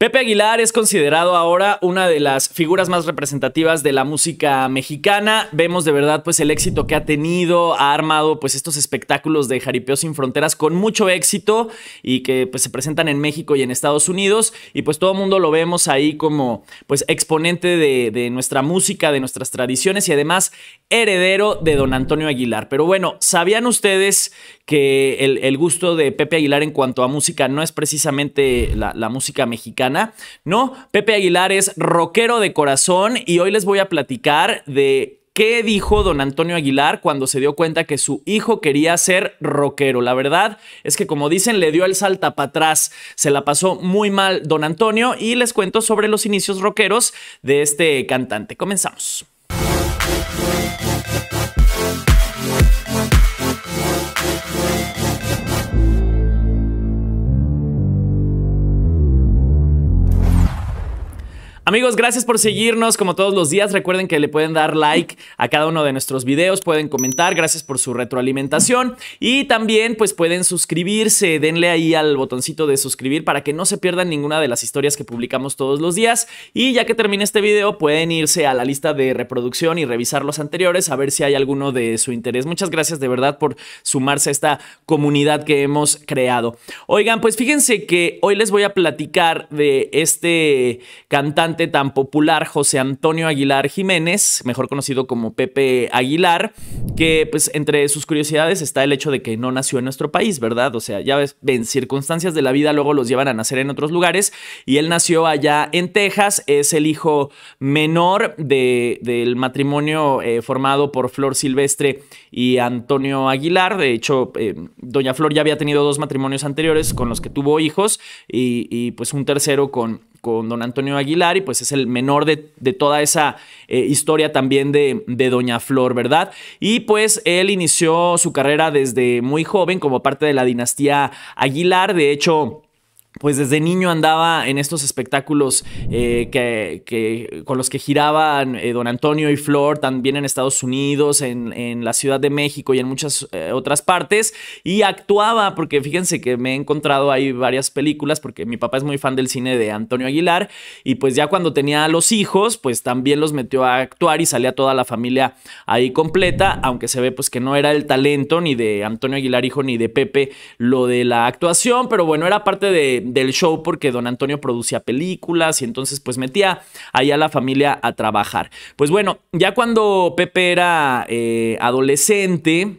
Pepe Aguilar es considerado ahora una de las figuras más representativas de la música mexicana. Vemos de verdad pues el éxito que ha tenido, ha armado pues estos espectáculos de Jaripeo sin fronteras con mucho éxito y que pues se presentan en México y en Estados Unidos y pues todo el mundo lo vemos ahí como pues exponente de, de nuestra música, de nuestras tradiciones y además heredero de don Antonio Aguilar. Pero bueno, ¿sabían ustedes que el, gusto de Pepe Aguilar en cuanto a música no es precisamente la, la, música mexicana? No, Pepe Aguilar es rockero de corazón y hoy les voy a platicar de... ¿Qué dijo don Antonio Aguilar cuando se dio cuenta que su hijo quería ser rockero? La verdad es que, como dicen, le dio el salta para atrás. Se la pasó muy mal don Antonio y les cuento sobre los inicios rockeros de este cantante. Comenzamos. We'll Amigos, gracias por seguirnos como todos los días. Recuerden que le pueden dar like a cada uno de nuestros videos, pueden comentar, gracias por su retroalimentación y también pues pueden suscribirse, denle ahí al botoncito de suscribir para que no se pierdan ninguna de las historias que publicamos todos los días y ya que termine este video pueden irse a la lista de reproducción y revisar los anteriores a ver si hay alguno de su interés. Muchas gracias de verdad por sumarse a esta comunidad que hemos creado. Oigan, pues fíjense que hoy les voy a platicar de este cantante tan popular José Antonio Aguilar Jiménez, mejor conocido como Pepe Aguilar, que pues entre sus curiosidades está el hecho de que no nació en nuestro país, ¿verdad? O sea, ya ves, ven, circunstancias de la vida luego los llevan a nacer en otros lugares y él nació allá en Texas, es el hijo menor del matrimonio eh, formado por Flor Silvestre y Antonio Aguilar, de hecho, eh, doña Flor ya había tenido dos matrimonios anteriores con los que tuvo hijos y pues un tercero con con don Antonio Aguilar y pues es el menor de, toda esa eh, historia también de, doña Flor, ¿verdad? Y pues él inició su carrera desde muy joven como parte de la dinastía Aguilar, de hecho pues desde niño andaba en estos espectáculos eh, que, con los que giraban eh, don Antonio y Flor, también en Estados Unidos, en, en la Ciudad de México y en muchas eh, otras partes, y actuaba, porque fíjense que me he encontrado ahí varias películas, porque mi papá es muy fan del cine de Antonio Aguilar, y pues ya cuando tenía los hijos, pues también los metió a actuar y salía toda la familia ahí completa, aunque se ve pues que no era el talento ni de Antonio Aguilar hijo ni de Pepe lo de la actuación, pero bueno, era parte de del show porque don Antonio producía películas y entonces pues metía ahí a la familia a trabajar. Pues bueno, ya cuando Pepe era eh, adolescente,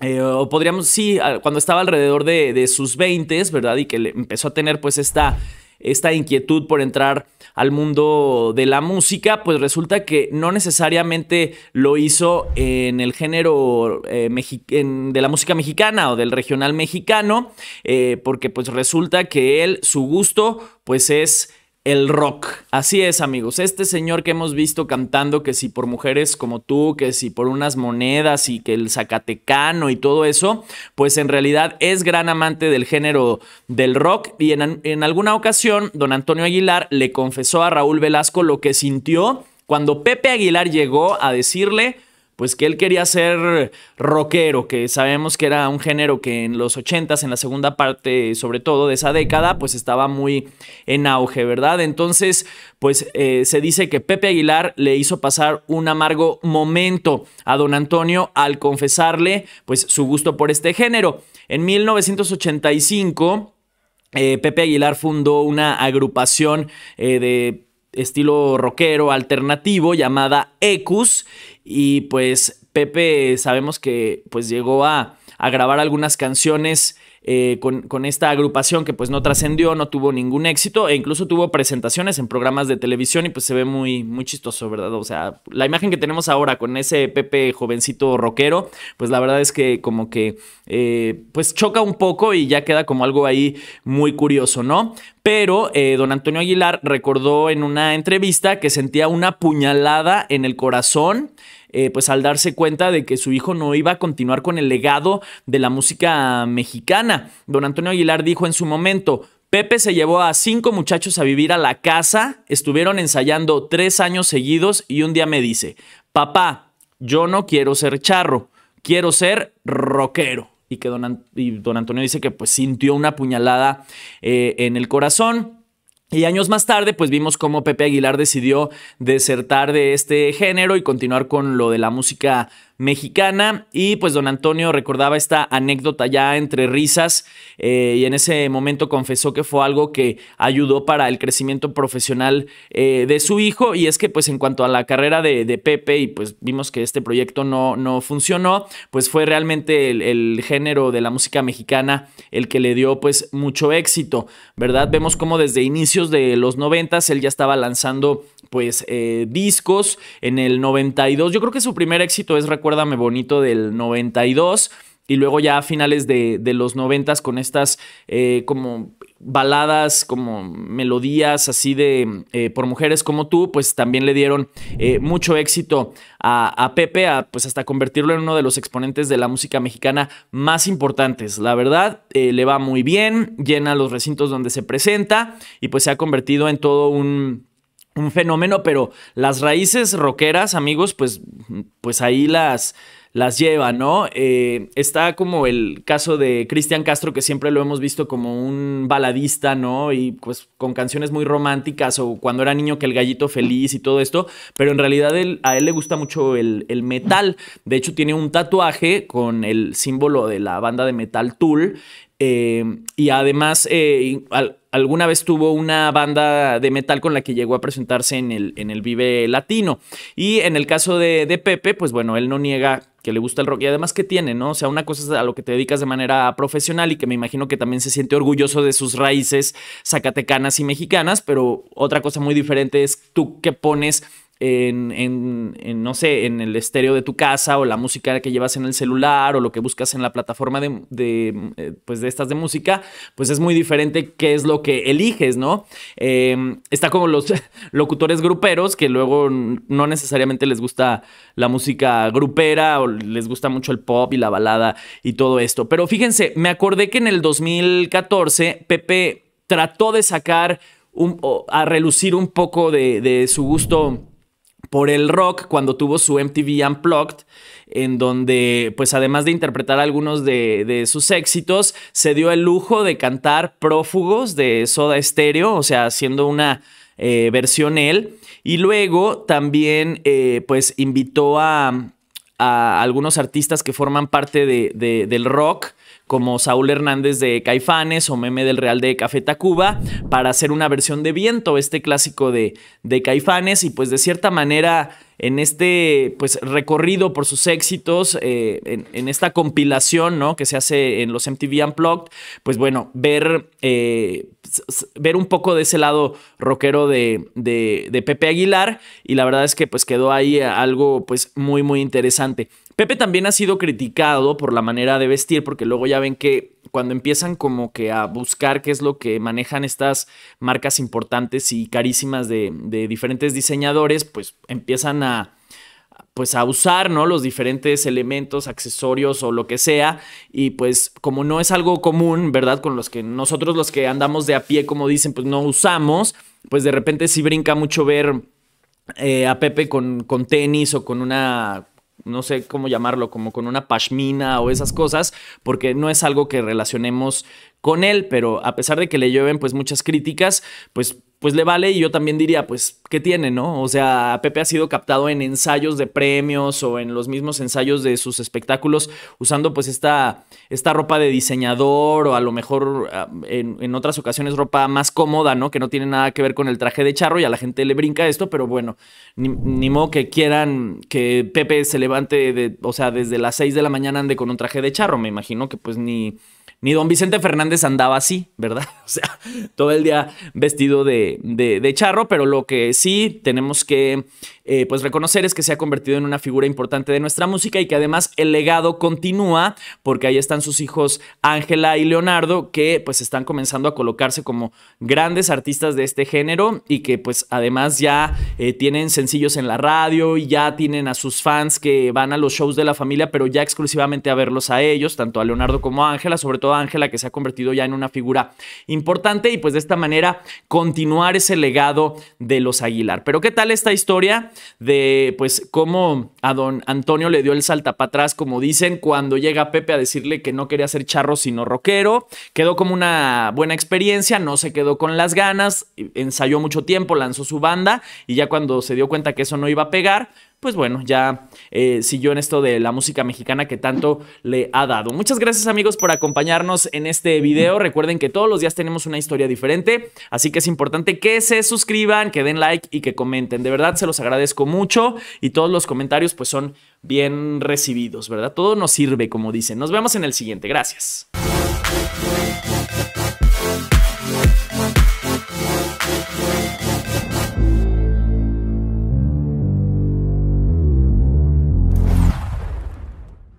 eh, o podríamos, sí, cuando estaba alrededor de, de sus 20, ¿verdad? Y que le empezó a tener pues esta esta inquietud por entrar al mundo de la música, pues resulta que no necesariamente lo hizo en el género eh, de la música mexicana o del regional mexicano, eh, porque pues resulta que él, su gusto, pues es el rock. Así es, amigos. Este señor que hemos visto cantando que si por mujeres como tú, que si por unas monedas y que el zacatecano y todo eso, pues en realidad es gran amante del género del rock y en, alguna ocasión don Antonio Aguilar le confesó a Raúl Velasco lo que sintió cuando Pepe Aguilar llegó a decirle pues que él quería ser rockero, que sabemos que era un género que en los 80s, en la segunda parte sobre todo de esa década, pues estaba muy en auge, ¿verdad? Entonces, pues eh, se dice que Pepe Aguilar le hizo pasar un amargo momento a don Antonio al confesarle pues su gusto por este género. En 1985... Eh, Pepe Aguilar fundó una agrupación eh, de estilo rockero alternativo llamada Ecus y pues Pepe sabemos que pues llegó a, a grabar algunas canciones eh, con, con, esta agrupación que pues no trascendió, no tuvo ningún éxito e incluso tuvo presentaciones en programas de televisión y pues se ve muy, muy chistoso, ¿verdad? O sea, la imagen que tenemos ahora con ese Pepe jovencito rockero, pues la verdad es que como que eh, pues choca un poco y ya queda como algo ahí muy curioso, ¿no? Pero eh, don Antonio Aguilar recordó en una entrevista que sentía una puñalada en el corazón eh, pues al darse cuenta de que su hijo no iba a continuar con el legado de la música mexicana. Don Antonio Aguilar dijo en su momento, Pepe se llevó a cinco muchachos a vivir a la casa, estuvieron ensayando tres años seguidos y un día me dice, papá, yo no quiero ser charro, quiero ser rockero. Y que don, Antonio dice que pues sintió una puñalada eh, en el corazón. Y años más tarde, pues vimos cómo Pepe Aguilar decidió desertar de este género y continuar con lo de la música mexicana. Y pues don Antonio recordaba esta anécdota ya entre risas eh, y en ese momento confesó que fue algo que ayudó para el crecimiento profesional eh, de su hijo. Y es que pues en cuanto a la carrera de, Pepe y pues vimos que este proyecto no, no funcionó, pues fue realmente el, género de la música mexicana el que le dio pues mucho éxito, ¿verdad? Vemos como desde inicios de los noventas él ya estaba lanzando pues eh, discos en el 92. Yo creo que su primer éxito es Recuerdo Recuérdame Bonito del 92 y luego ya a finales de, los noventas con estas eh, como baladas, como melodías así de eh, por mujeres como tú, pues también le dieron eh, mucho éxito a, Pepe, pues hasta convertirlo en uno de los exponentes de la música mexicana más importantes. La verdad, le va muy bien, llena los recintos donde se presenta y pues se ha convertido en todo un un fenómeno, pero las raíces rockeras, amigos, pues, pues ahí las, las lleva, ¿no? Eh, está como el caso de Cristian Castro, que siempre lo hemos visto como un baladista, ¿no? Y pues con canciones muy románticas o cuando era niño que el gallito feliz y todo esto, pero en realidad a él le gusta mucho el, metal. De hecho, tiene un tatuaje con el símbolo de la banda de metal Tool. Eh, y además, eh, al, alguna vez tuvo una banda de metal con la que llegó a presentarse en el, en el Vive Latino. Y en el caso de, de Pepe, pues bueno, él no niega que le gusta el rock y además que tiene, ¿no? O sea, una cosa es a lo que te dedicas de manera profesional y que me imagino que también se siente orgulloso de sus raíces zacatecanas y mexicanas, pero otra cosa muy diferente es tú que pones en, en, no sé, en el estéreo de tu casa o la música que llevas en el celular o lo que buscas en la plataforma de, de eh, pues de estas de música, pues es muy diferente qué es lo que eliges, ¿no? Em, está como los locutores gruperos que luego no necesariamente les gusta la música grupera o les gusta mucho el pop y la balada y todo esto. Pero fíjense, me acordé que en el 2014 Pepe trató de sacar un, a relucir un poco de, de su gusto por el rock cuando tuvo su MTV Unplugged, en donde, pues además de interpretar algunos de, sus éxitos, se dio el lujo de cantar Prófugos de Soda Stereo, o sea, haciendo una eh, versión él. Y luego también, eh, pues invitó a, a, algunos artistas que forman parte de, del rock como Saúl Hernández de Caifanes o Meme del Real de Café Tacuba, para hacer una versión de viento, este clásico de, Caifanes, y pues de cierta manera en este pues, recorrido por sus éxitos, eh, en, esta compilación ¿no? que se hace en los MTV Unplugged, pues bueno, ver, eh, ver un poco de ese lado rockero de, de, Pepe Aguilar y la verdad es que pues quedó ahí algo pues muy muy interesante. Pepe también ha sido criticado por la manera de vestir, porque luego ya ven que cuando empiezan como que a buscar qué es lo que manejan estas marcas importantes y carísimas de, diferentes diseñadores, pues empiezan a pues a usar, ¿no? Los diferentes elementos, accesorios o lo que sea. Y pues como no es algo común, ¿verdad? Con los que nosotros los que andamos de a pie, como dicen, pues no usamos, pues de repente sí brinca mucho ver eh, a Pepe con, con tenis o con una no sé cómo llamarlo, como con una pashmina o esas cosas, porque no es algo que relacionemos con él, pero a pesar de que le lleven pues muchas críticas, pues pues le vale y yo también diría, pues, ¿qué tiene, no? O sea, Pepe ha sido captado en ensayos de premios o en los mismos ensayos de sus espectáculos usando pues esta, esta ropa de diseñador o a lo mejor ah, en, otras ocasiones ropa más cómoda, ¿no? Que no tiene nada que ver con el traje de charro y a la gente le brinca esto, pero bueno, ni, modo que quieran que Pepe se levante, de, o sea, desde las 6 de la mañana ande con un traje de charro, me imagino que pues ni ni don Vicente Fernández andaba así, ¿verdad? O sea, todo el día vestido de, de, de charro, pero lo que sí tenemos que eh, pues reconocer es que se ha convertido en una figura importante de nuestra música y que además el legado continúa porque ahí están sus hijos Ángela y Leonardo que pues están comenzando a colocarse como grandes artistas de este género y que pues además ya eh, tienen sencillos en la radio y ya tienen a sus fans que van a los shows de la familia pero ya exclusivamente a verlos a ellos, tanto a Leonardo como a Ángela, sobre todo a Ángela que se ha convertido ya en una figura importante y pues de esta manera continuar ese legado de los Aguilar. Pero ¿qué tal esta historia? de pues cómo a don Antonio le dio el salta para atrás, como dicen, cuando llega Pepe a decirle que no quería ser charro sino rockero. Quedó como una buena experiencia, no se quedó con las ganas, ensayó mucho tiempo, lanzó su banda y ya cuando se dio cuenta que eso no iba a pegar, pues bueno, ya eh, siguió en esto de la música mexicana que tanto le ha dado. Muchas gracias amigos por acompañarnos en este video. Recuerden que todos los días tenemos una historia diferente, así que es importante que se suscriban, que den like y que comenten. De verdad se los agradezco mucho y todos los comentarios pues son bien recibidos, ¿verdad? Todo nos sirve, como dicen. Nos vemos en el siguiente. Gracias.